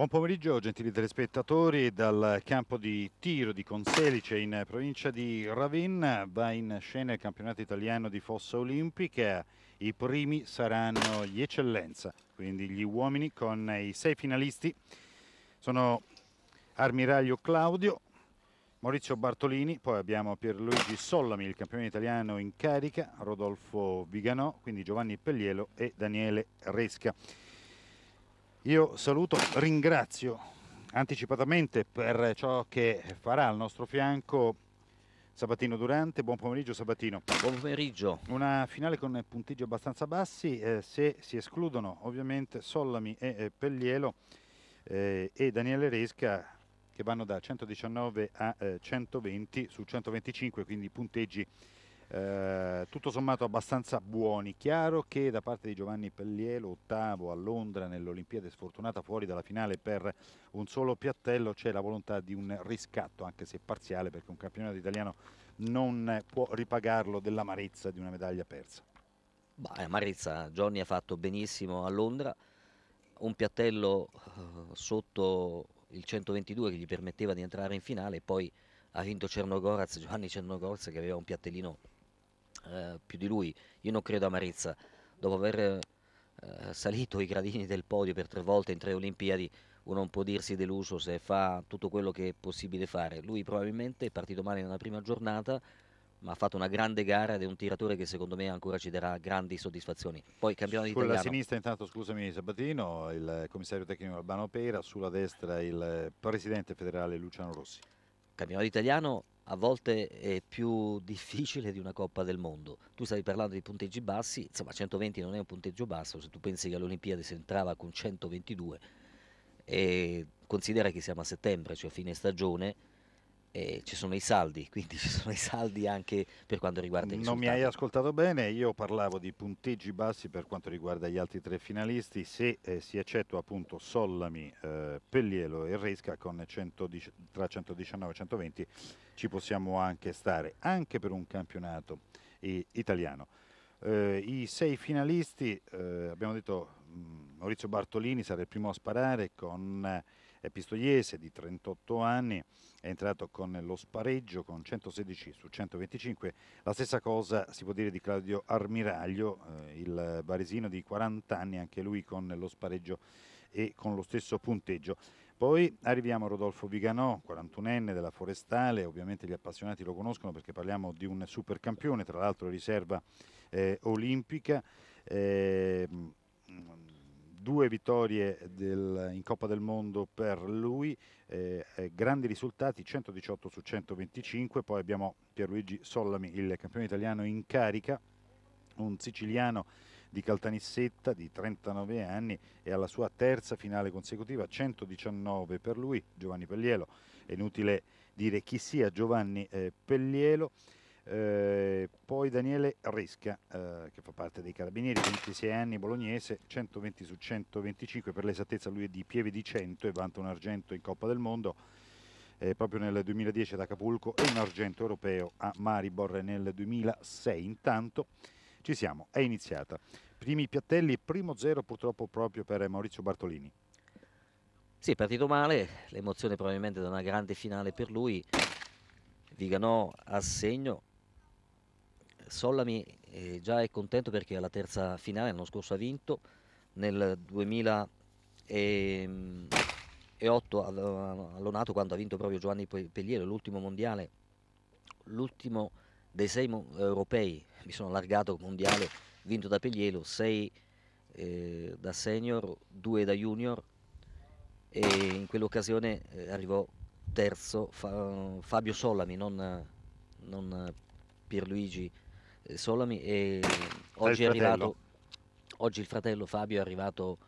Buon pomeriggio gentili telespettatori, dal campo di tiro di Conselice in provincia di Ravenna va in scena il campionato italiano di fossa olimpica, i primi saranno gli eccellenza, quindi gli uomini con i sei finalisti sono Armiraglio Claudio, Maurizio Bartolini, poi abbiamo Pierluigi Sollami, il campione italiano in carica, Rodolfo Viganò, quindi Giovanni Pellielo e Daniele Resca. Io saluto, ringrazio anticipatamente per ciò che farà al nostro fianco Sabatino Durante. Buon pomeriggio Sabatino. Buon pomeriggio. Una finale con punteggi abbastanza bassi, eh, se si escludono ovviamente Sollami e eh, Pellielo eh, e Daniele Resca che vanno da 119 a 120 eh, su 125, quindi punteggi eh, tutto sommato abbastanza buoni. Chiaro che da parte di Giovanni Pellielo, ottavo a Londra nell'Olimpiade sfortunata fuori dalla finale per un solo piattello, c'è la volontà di un riscatto, anche se parziale, perché un campionato italiano non può ripagarlo dell'amarezza di una medaglia persa. Beh, amarezza, Johnny ha fatto benissimo a Londra, un piattello eh, sotto il 122 che gli permetteva di entrare in finale, e poi ha vinto Cernogoraz, Giovanni Cernogoraz che aveva un piattellino eh, più di lui. Io non credo a Marezza, dopo aver eh, salito i gradini del podio per tre volte in tre Olimpiadi, uno non può dirsi deluso se fa tutto quello che è possibile fare. Lui probabilmente è partito male nella prima giornata, ma ha fatto una grande gara ed è un tiratore che secondo me ancora ci darà grandi soddisfazioni. Poi campione di italiano. Sulla sinistra intanto, scusami Sabatino, il commissario tecnico Albano Pera, sulla destra il presidente federale Luciano Rossi. Campionato italiano a volte è più difficile di una Coppa del Mondo. Tu stavi parlando di punteggi bassi, insomma 120 non è un punteggio basso, se tu pensi che all'Olimpiade si entrava con 122 e considera che siamo a settembre, cioè a fine stagione, eh, ci sono i saldi, quindi ci sono i saldi anche per quanto riguarda i risultati. Non mi hai ascoltato bene, io parlavo di punteggi bassi per quanto riguarda gli altri tre finalisti, se eh, si eccettua appunto Sollami, eh, Pellielo e Resca con 110, tra 119 e 120 ci possiamo anche stare, anche per un campionato italiano. Eh, I sei finalisti, eh, abbiamo detto mh, mm, Maurizio Bartolini sarà il primo a sparare con è Pistoiese di 38 anni è entrato con lo spareggio con 116 su 125. La stessa cosa si può dire di Claudio Armiraglio, eh, il baresino di 40 anni, anche lui con lo spareggio e con lo stesso punteggio. Poi arriviamo a Rodolfo Viganò, 41enne della Forestale, ovviamente gli appassionati lo conoscono perché parliamo di un supercampione, tra l'altro riserva eh, olimpica. Eh, due vittorie del, in Coppa del Mondo per lui, eh, eh grandi risultati, 118 su 125, poi abbiamo Pierluigi Sollami, il campione italiano in carica, un siciliano di Caltanissetta di 39 anni e alla sua terza finale consecutiva 119 per lui, Giovanni Pellielo, è inutile dire chi sia Giovanni eh, Pellielo, eh, poi Daniele Resca, eh, che fa parte dei Carabinieri, 26 anni, bolognese, 120 su 125, per l'esattezza lui è di Pieve di 100 e vanta un argento in Coppa del Mondo. Eh, proprio nel 2010 ad Acapulco e un argento europeo a Maribor nel 2006. Intanto ci siamo, è iniziata. Primi piattelli, primo zero purtroppo proprio per Maurizio Bartolini. Sì, è partito male, l'emozione probabilmente da una grande finale per lui. Viganò a segno, Sollami eh, già è contento perché alla terza finale l'anno scorso ha vinto, nel 2008 all'Onato quando ha vinto proprio Giovanni Pelliero, l'ultimo mondiale, l'ultimo dei sei europei, mi sono allargato mondiale vinto da Pelliero, sei eh, da senior, due da junior e in quell'occasione eh, arrivò terzo fa, Fabio Sollami, non, non Pierluigi Solami e oggi è, arrivato, oggi il fratello Fabio è arrivato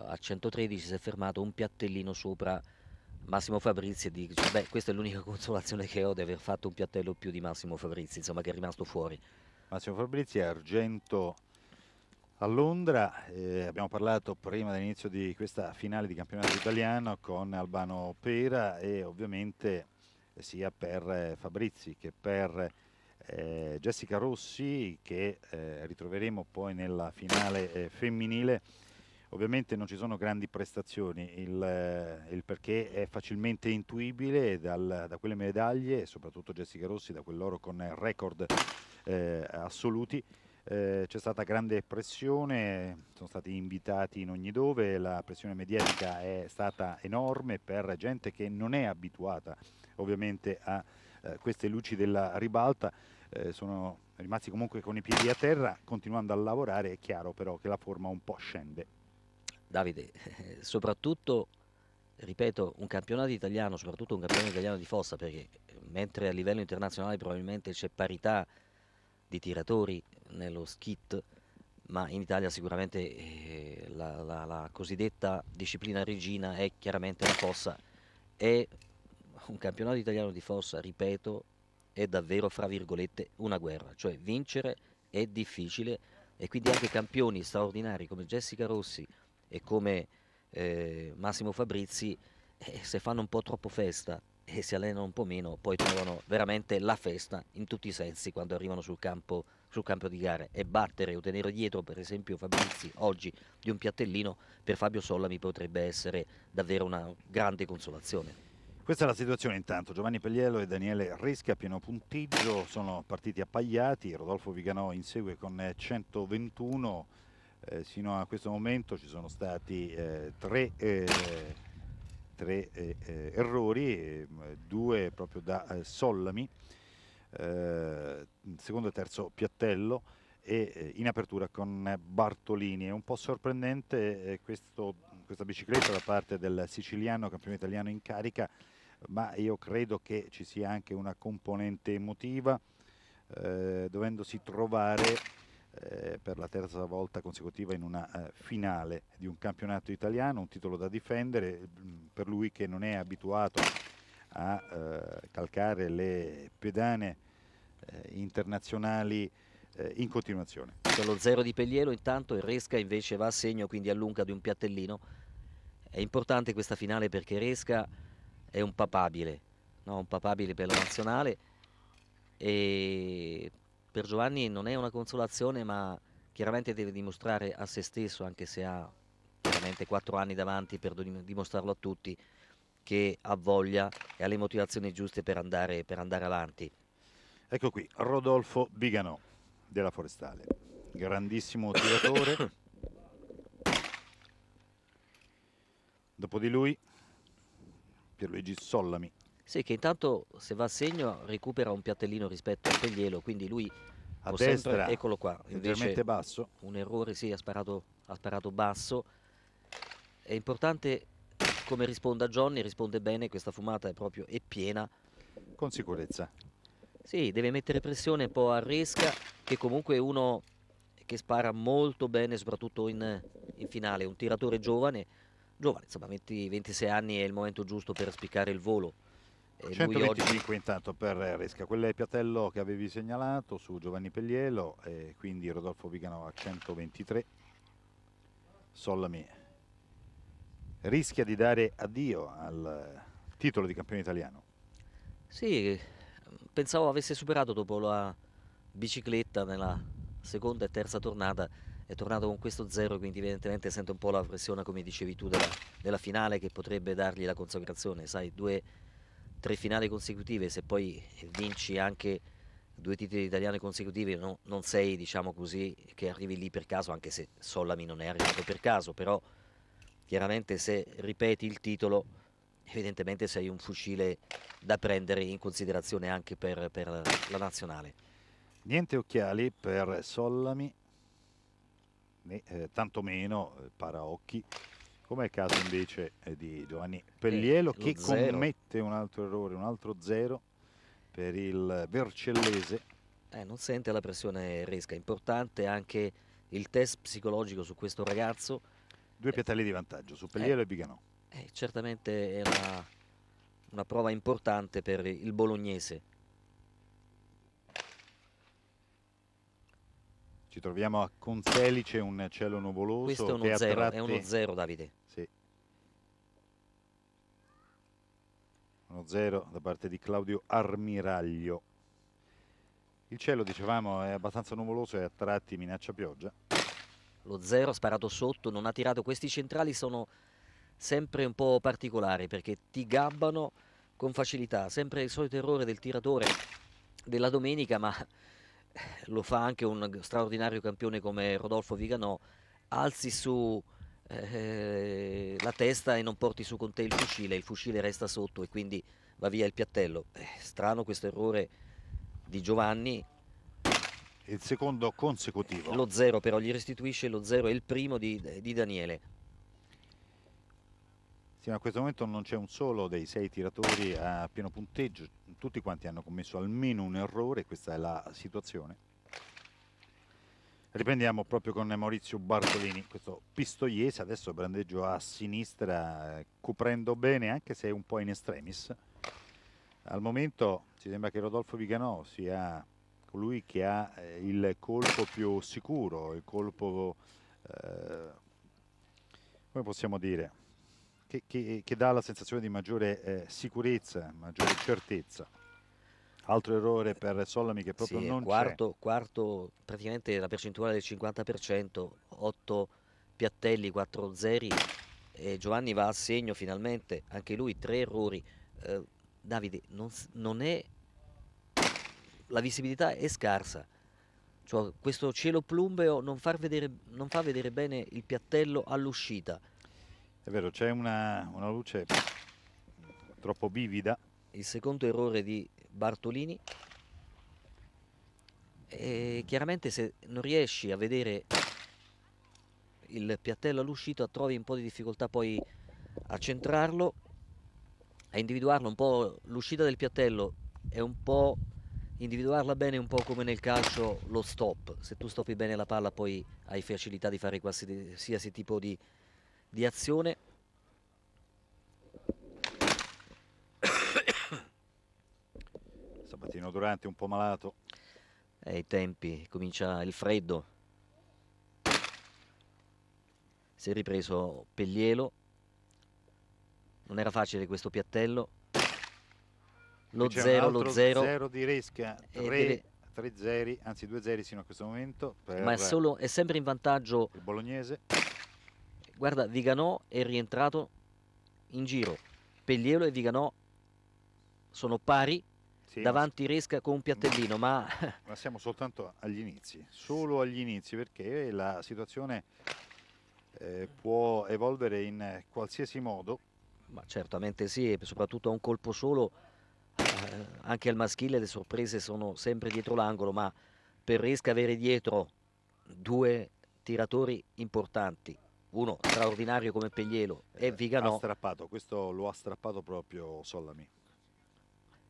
eh, a 113, si è fermato un piattellino sopra Massimo Fabrizi e dice, beh, questa è l'unica consolazione che ho di aver fatto un piattello più di Massimo Fabrizi, insomma, che è rimasto fuori. Massimo Fabrizi è argento a Londra, eh, abbiamo parlato prima dell'inizio di questa finale di campionato italiano con Albano Pera e ovviamente sia per Fabrizi che per eh, Jessica Rossi che eh, ritroveremo poi nella finale eh, femminile. Ovviamente non ci sono grandi prestazioni, il, eh, il perché è facilmente intuibile dal, da quelle medaglie soprattutto Jessica Rossi da quell'oro con record eh, assoluti. Eh, c'è stata grande pressione, sono stati invitati in ogni dove, la pressione mediatica è stata enorme per gente che non è abituata ovviamente a eh, queste luci della ribalta eh, sono rimasti comunque con i piedi a terra, continuando a lavorare è chiaro però che la forma un po' scende. Davide, soprattutto, ripeto, un campionato italiano, soprattutto un campionato italiano di fossa, perché eh, mentre a livello internazionale probabilmente c'è parità di tiratori nello skit, ma in Italia sicuramente eh, la, la, la, cosiddetta disciplina regina è chiaramente la fossa e un campionato italiano di forza, ripeto, è davvero, fra virgolette, una guerra. Cioè vincere è difficile e quindi anche campioni straordinari come Jessica Rossi e come eh, Massimo Fabrizi, eh, se fanno un po' troppo festa e si allenano un po' meno, poi trovano veramente la festa in tutti i sensi quando arrivano sul campo, sul campo di gare e battere o tenere dietro per esempio Fabrizi oggi di un piattellino per Fabio Solla mi potrebbe essere davvero una grande consolazione. Questa è la situazione intanto, Giovanni Pegliello e Daniele Risca a pieno punteggio, sono partiti appagliati, Rodolfo Viganò insegue con 121, eh, fino eh, a questo momento ci sono stati eh, tre, eh, tre eh, eh, errori, ehm, due proprio da Sollami, secondo e terzo Piattello, e eh, in apertura con Bartolini. È un po' sorprendente eh, questo, questa bicicletta da parte del siciliano campione italiano in carica, ma io credo che ci sia anche una componente emotiva, eh, dovendosi trovare eh, per la terza volta consecutiva in una eh, finale di un campionato italiano, un titolo da difendere mm, per lui che non è abituato a eh, calcare le pedane internazionali eh, in continuazione. Lo zero di Pelliero intanto e Resca invece va a segno quindi allunga di un piattellino. È importante questa finale perché Resca è un papabile, no? un papabile per la nazionale e per Giovanni non è una consolazione ma chiaramente deve dimostrare a se stesso anche se ha chiaramente quattro anni davanti per dimostrarlo a tutti che ha voglia e ha le motivazioni giuste per andare, per andare avanti. Ecco qui Rodolfo Biganò della Forestale. Grandissimo tiratore. Dopo di lui Pierluigi Sollami. Sì, che intanto se va a segno recupera un piattellino rispetto a Peglielo, quindi lui a destra, sempre, eccolo qua, leggermente basso. Un errore, sì, ha sparato, ha sparato basso. È importante come risponda Johnny, risponde bene, questa fumata è proprio è piena. Con sicurezza. Sì, deve mettere pressione un po' a Resca, che comunque è uno che spara molto bene, soprattutto in, in finale. Un tiratore giovane, giovane insomma, 20, 26 anni è il momento giusto per spiccare il volo. 125 oggi... intanto per Resca, quello è il piattello che avevi segnalato su Giovanni Pellielo e quindi Rodolfo Vigano a 123 Sollami rischia di dare addio al titolo di campione italiano Sì, pensavo avesse superato dopo la bicicletta nella seconda e terza tornata è tornato con questo zero quindi evidentemente sente un po' la pressione come dicevi tu della, della finale che potrebbe dargli la consacrazione sai due tre finali consecutive se poi vinci anche due titoli italiani consecutivi no, non sei diciamo così che arrivi lì per caso anche se Solami non è arrivato per caso però chiaramente se ripeti il titolo evidentemente sei un fucile da prendere in considerazione anche per, per la nazionale. Niente occhiali per Sollami, né eh, tantomeno eh, paraocchi, come è il caso invece eh, di Giovanni Pellielo eh, che zero. commette un altro errore, un altro zero per il Vercellese. non sente la pressione resca, importante anche il test psicologico su questo ragazzo. Due piattelli di vantaggio su Pellielo e Biganò eh, certamente era una prova importante per il bolognese. Ci troviamo a Conselice, un cielo nuvoloso. Questo è uno zero, tratti... è uno 0 Davide. Sì. Uno zero da parte di Claudio Armiraglio. Il cielo, dicevamo, è abbastanza nuvoloso e a tratti minaccia pioggia. Lo 0 sparato sotto, non ha tirato. Questi centrali sono sempre un po' particolari perché ti gabbano con facilità, sempre il solito errore del tiratore della domenica, ma lo fa anche un straordinario campione come Rodolfo Viganò, alzi su eh, la testa e non porti su con te il fucile, il fucile resta sotto e quindi va via il piattello. Eh, strano questo errore di Giovanni. Il secondo consecutivo. Lo zero però gli restituisce lo zero e il primo di, di Daniele. Sì, ma a questo momento non c'è un solo dei sei tiratori a pieno punteggio, tutti quanti hanno commesso almeno un errore, questa è la situazione. Riprendiamo proprio con Maurizio Bartolini, questo pistoiese, adesso brandeggio a sinistra, coprendo bene anche se è un po' in extremis. Al momento ci sembra che Rodolfo Viganò sia colui che ha eh, il colpo più sicuro, il colpo, eh, come possiamo dire, che, che, che dà la sensazione di maggiore eh, sicurezza, maggiore certezza. Altro errore per Sollami che proprio sì, non quarto, quarto, praticamente la percentuale del 50%, 8 Piattelli, 4 Zeri e Giovanni va a segno finalmente, anche lui tre errori. Eh, Davide, non, non, è... la visibilità è scarsa. Cioè, questo cielo plumbeo non, vedere, non fa vedere bene il piattello all'uscita. È vero, c'è una, una luce troppo vivida. Il secondo errore di Bartolini. E chiaramente se non riesci a vedere il piattello all'uscita trovi un po' di difficoltà poi a centrarlo, a individuarlo un po'. L'uscita del piattello è un po' individuarla bene un po' come nel calcio lo stop. Se tu stoppi bene la palla poi hai facilità di fare qualsiasi tipo di di azione Sabatino Durante un po' malato e eh, i tempi, comincia il freddo si è ripreso Peglielo non era facile questo piattello lo 0 lo 0 di Resca 3 3 0 anzi 2 0 sino a questo momento ma è, solo, è sempre in vantaggio il bolognese Guarda, Viganò è rientrato in giro. Pelliero e Viganò sono pari sì, davanti Resca con un piattellino, ma... ma... siamo soltanto agli inizi, solo agli inizi, perché la situazione eh, può evolvere in qualsiasi modo. Ma certamente sì, soprattutto a un colpo solo, eh, anche al maschile le sorprese sono sempre dietro l'angolo, ma per Resca avere dietro due tiratori importanti, uno straordinario come Peglielo e eh, Viganò Ha strappato, questo lo ha strappato proprio Sollami.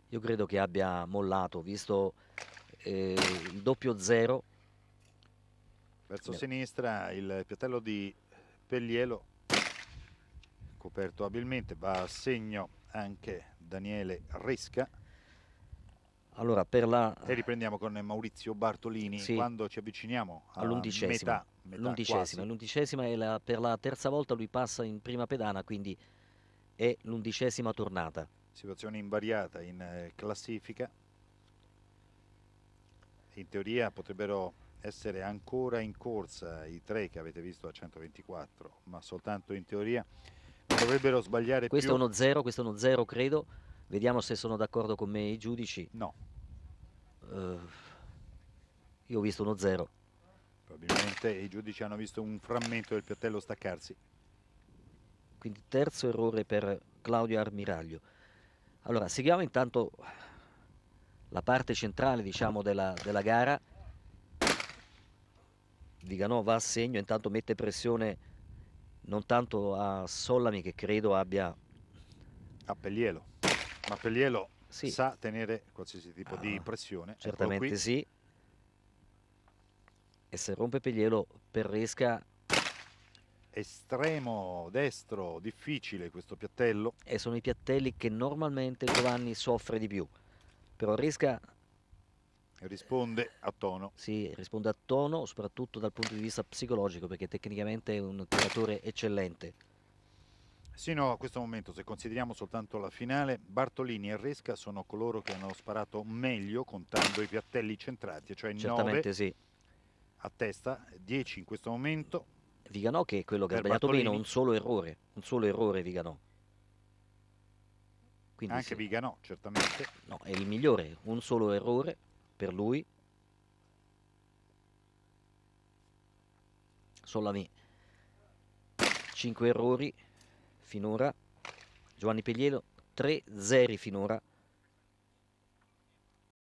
Io credo che abbia mollato, visto eh, il doppio zero. Verso Beh. sinistra il piattello di Peglielo, coperto abilmente, va a segno anche Daniele Risca. Allora, per la... E riprendiamo con Maurizio Bartolini sì. quando ci avviciniamo all'undicesima. l'undicesima, l'undicesima è la, per la terza volta lui passa in prima pedana, quindi è l'undicesima tornata. Situazione invariata in eh, classifica. In teoria potrebbero essere ancora in corsa i tre che avete visto a 124, ma soltanto in teoria dovrebbero sbagliare questo più. Questo è uno 0, questo è uno 0 credo Vediamo se sono d'accordo con me i giudici. No. Uh, io ho visto uno zero. Probabilmente i giudici hanno visto un frammento del piattello staccarsi. Quindi terzo errore per Claudio Armiraglio. Allora, seguiamo intanto la parte centrale diciamo, della, della gara. Viganò va a segno, intanto mette pressione non tanto a Sollami che credo abbia... A Pellielo. Ma Pellielo sì. sa tenere qualsiasi tipo ah, di pressione. Certamente sì. E se rompe Pellielo, Perresca... Estremo, destro, difficile questo piattello. E sono i piattelli che normalmente Giovanni soffre di più. Però Resca... Risponde a tono. Sì, risponde a tono, soprattutto dal punto di vista psicologico, perché tecnicamente è un tiratore eccellente. Sino a questo momento, se consideriamo soltanto la finale, Bartolini e Resca sono coloro che hanno sparato meglio contando i piattelli centrati, cioè Certamente 9 sì. a testa, 10 in questo momento. Viganò che è quello che ha sbagliato Bartolini. meno, un solo errore, un solo errore Viganò. Quindi Anche sì. Viganò, certamente. No, è il migliore, un solo errore per lui. Solami, 5 errori finora, Giovanni Peglielo 3-0 finora